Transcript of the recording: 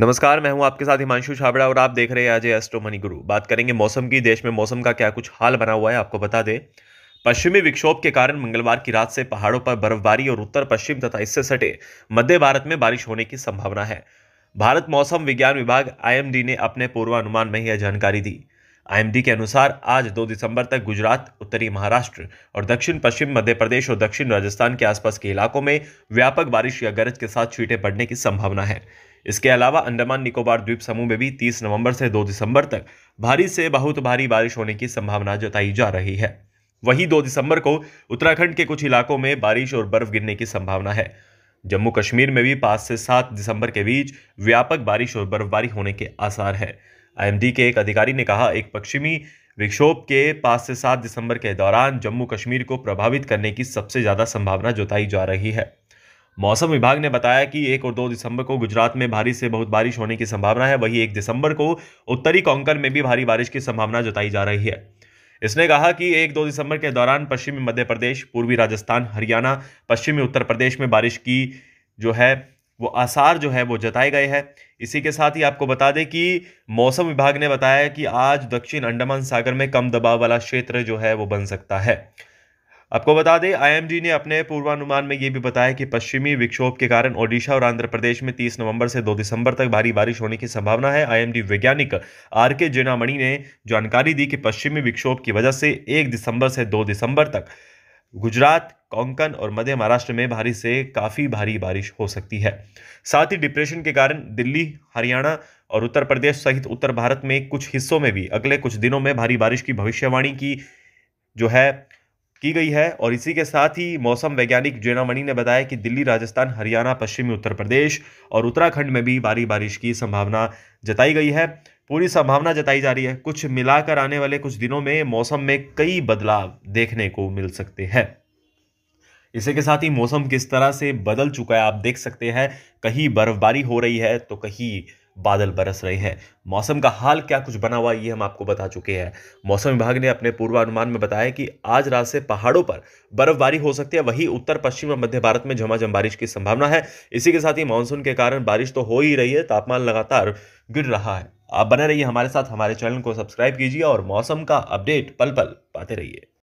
नमस्कार मैं हूं आपके साथ हिमांशु छाबड़ा और आप देख रहे हैं आज एस्ट्रो मनी गुरु बात करेंगे मौसम की देश में मौसम का क्या कुछ हाल बना हुआ है आपको बता दें पश्चिमी विक्षोभ के कारण मंगलवार की रात से पहाड़ों पर बर्फबारी और उत्तर पश्चिम तथा इससे सटे मध्य भारत में बारिश होने की संभावना है भारत मौसम विज्ञान विभाग आई ने अपने पूर्वानुमान में यह जानकारी दी आई के अनुसार आज 2 दिसंबर तक गुजरात उत्तरी महाराष्ट्र और दक्षिण पश्चिम मध्य प्रदेश और दक्षिण राजस्थान के आसपास के इलाकों में व्यापक बारिश या गरज के साथ छींटे पड़ने की संभावना है इसके अलावा अंडमान निकोबार द्वीप समूह में भी 30 नवंबर से 2 दिसंबर तक भारी से बहुत भारी बारिश होने की संभावना जताई जा रही है वहीं 2 दिसंबर को उत्तराखंड के कुछ इलाकों में बारिश और बर्फ गिरने की संभावना है जम्मू कश्मीर में भी पाँच से सात दिसंबर के बीच व्यापक बारिश और बर्फबारी होने के आसार है आईएमडी के एक अधिकारी ने कहा एक पश्चिमी विक्षोभ के पाँच से सात दिसंबर के दौरान जम्मू कश्मीर को प्रभावित करने की सबसे ज़्यादा संभावना जताई जा रही है मौसम विभाग ने बताया कि एक और दो दिसंबर को गुजरात में भारी से बहुत बारिश होने की संभावना है वहीं एक दिसंबर को उत्तरी कोंकण में भी भारी बारिश की संभावना जताई जा रही है इसने कहा कि एक दो दिसंबर के दौरान पश्चिमी मध्य प्रदेश पूर्वी राजस्थान हरियाणा पश्चिमी उत्तर प्रदेश में बारिश की जो है वो आसार जो है वो जताए गए हैं इसी के साथ ही आपको बता दें कि मौसम विभाग ने बताया कि आज दक्षिण अंडमान सागर में कम दबाव वाला क्षेत्र जो है वो बन सकता है आपको बता दें आईएमडी ने अपने पूर्वानुमान में ये भी बताया कि पश्चिमी विक्षोभ के कारण ओडिशा और आंध्र प्रदेश में 30 नवंबर से 2 दिसंबर तक भारी बारिश होने की संभावना है आईएमडी वैज्ञानिक आर के जेनामणि ने जानकारी दी कि पश्चिमी विक्षोभ की वजह से 1 दिसंबर से 2 दिसंबर तक गुजरात कोंकण और मध्य महाराष्ट्र में भारी से काफ़ी भारी बारिश हो सकती है साथ ही डिप्रेशन के कारण दिल्ली हरियाणा और उत्तर प्रदेश सहित उत्तर भारत में कुछ हिस्सों में भी अगले कुछ दिनों में भारी बारिश की भविष्यवाणी की जो है की गई है और इसी के साथ ही मौसम वैज्ञानिक जेनामणि ने बताया कि दिल्ली राजस्थान हरियाणा पश्चिमी उत्तर प्रदेश और उत्तराखंड में भी भारी बारिश की संभावना जताई गई है पूरी संभावना जताई जा रही है कुछ मिलाकर आने वाले कुछ दिनों में मौसम में कई बदलाव देखने को मिल सकते हैं इसी के साथ ही मौसम किस तरह से बदल चुका है आप देख सकते हैं कहीं बर्फबारी हो रही है तो कहीं बादल बरस रहे हैं मौसम का हाल क्या कुछ बना हुआ ये हम आपको बता चुके हैं मौसम विभाग ने अपने पूर्वानुमान में बताया कि आज रात से पहाड़ों पर बर्फबारी हो सकती है वहीं उत्तर पश्चिम और मध्य भारत में झमाझम बारिश की संभावना है इसी के साथ ही मानसून के कारण बारिश तो हो ही रही है तापमान लगातार गिर रहा है आप बने रहिए हमारे साथ हमारे चैनल को सब्सक्राइब कीजिए और मौसम का अपडेट पल पल पाते रहिए